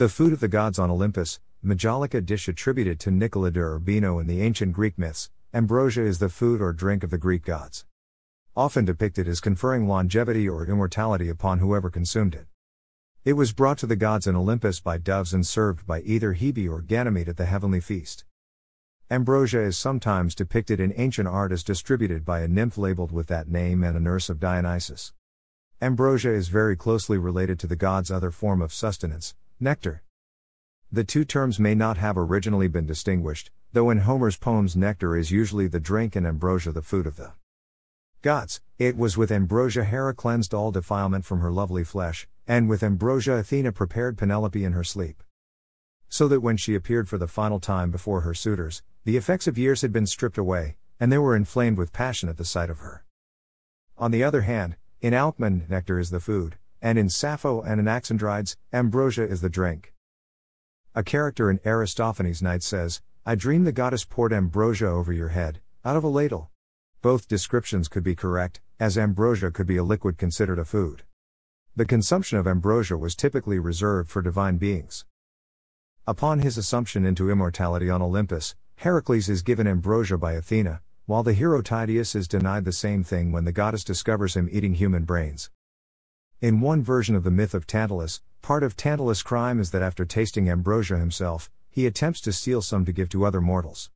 The food of the gods on Olympus, Majolica dish attributed to Nicola de Urbino in the ancient Greek myths, ambrosia is the food or drink of the Greek gods. Often depicted as conferring longevity or immortality upon whoever consumed it. It was brought to the gods in Olympus by doves and served by either Hebe or Ganymede at the heavenly feast. Ambrosia is sometimes depicted in ancient art as distributed by a nymph labeled with that name and a nurse of Dionysus. Ambrosia is very closely related to the god's other form of sustenance, Nectar. The two terms may not have originally been distinguished, though in Homer's poems nectar is usually the drink and ambrosia the food of the gods. It was with ambrosia Hera cleansed all defilement from her lovely flesh, and with ambrosia Athena prepared Penelope in her sleep. So that when she appeared for the final time before her suitors, the effects of years had been stripped away, and they were inflamed with passion at the sight of her. On the other hand, in Alcman, nectar is the food, and in Sappho and Anaxandrides, ambrosia is the drink. A character in Aristophanes' Night says, I dream the goddess poured ambrosia over your head, out of a ladle. Both descriptions could be correct, as ambrosia could be a liquid considered a food. The consumption of ambrosia was typically reserved for divine beings. Upon his assumption into immortality on Olympus, Heracles is given ambrosia by Athena, while the hero Tydeus is denied the same thing when the goddess discovers him eating human brains. In one version of the myth of Tantalus, part of Tantalus' crime is that after tasting ambrosia himself, he attempts to steal some to give to other mortals.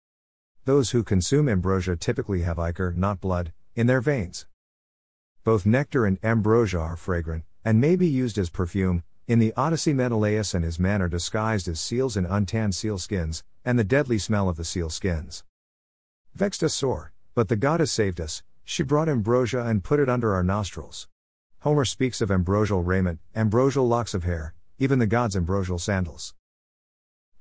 Those who consume ambrosia typically have ichor, not blood, in their veins. Both nectar and ambrosia are fragrant, and may be used as perfume. In the Odyssey, Menelaus and his men are disguised as seals in untanned seal skins, and the deadly smell of the seal skins vexed us sore, but the goddess saved us, she brought ambrosia and put it under our nostrils. Homer speaks of ambrosial raiment, ambrosial locks of hair, even the gods' ambrosial sandals.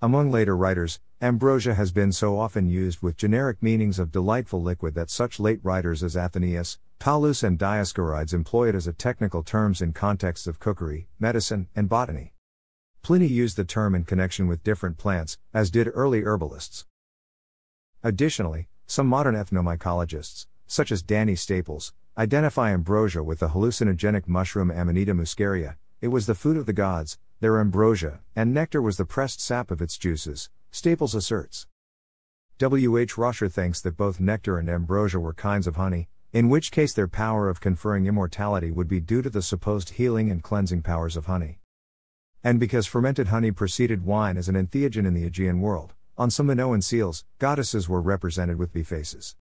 Among later writers, ambrosia has been so often used with generic meanings of delightful liquid that such late writers as Athenaeus, Paulus, and Dioscorides employ it as a technical term in contexts of cookery, medicine, and botany. Pliny used the term in connection with different plants, as did early herbalists. Additionally, some modern ethnomycologists, such as Danny Staples, Identify ambrosia with the hallucinogenic mushroom Amanita muscaria, it was the food of the gods, their ambrosia, and nectar was the pressed sap of its juices, Staples asserts. W. H. Rosher thinks that both nectar and ambrosia were kinds of honey, in which case their power of conferring immortality would be due to the supposed healing and cleansing powers of honey. And because fermented honey preceded wine as an entheogen in the Aegean world, on some Minoan seals, goddesses were represented with bee faces.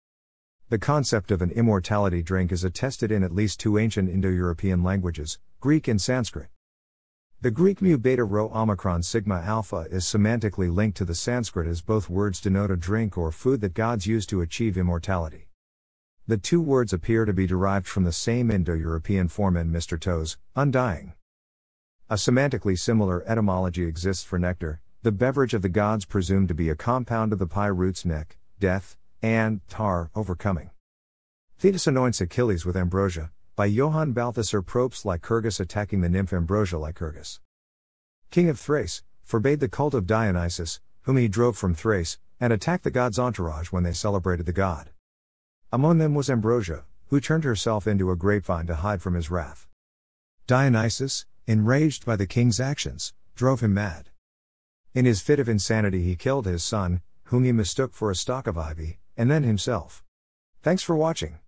The concept of an immortality drink is attested in at least two ancient Indo European languages, Greek and Sanskrit. The Greek mu beta rho omicron sigma alpha is semantically linked to the Sanskrit as both words denote a drink or food that gods use to achieve immortality. The two words appear to be derived from the same Indo European form in Mr. Toes, undying. A semantically similar etymology exists for nectar, the beverage of the gods presumed to be a compound of the PIE roots neck, death, and Tar, Overcoming. Thetis anoints Achilles with ambrosia, by Johann Balthasar Probst Lycurgus attacking the nymph Ambrosia Lycurgus. King of Thrace, forbade the cult of Dionysus, whom he drove from Thrace, and attacked the god's entourage when they celebrated the god. Among them was Ambrosia, who turned herself into a grapevine to hide from his wrath. Dionysus, enraged by the king's actions, drove him mad. In his fit of insanity, he killed his son, whom he mistook for a stock of ivy, and then himself. Thanks for watching.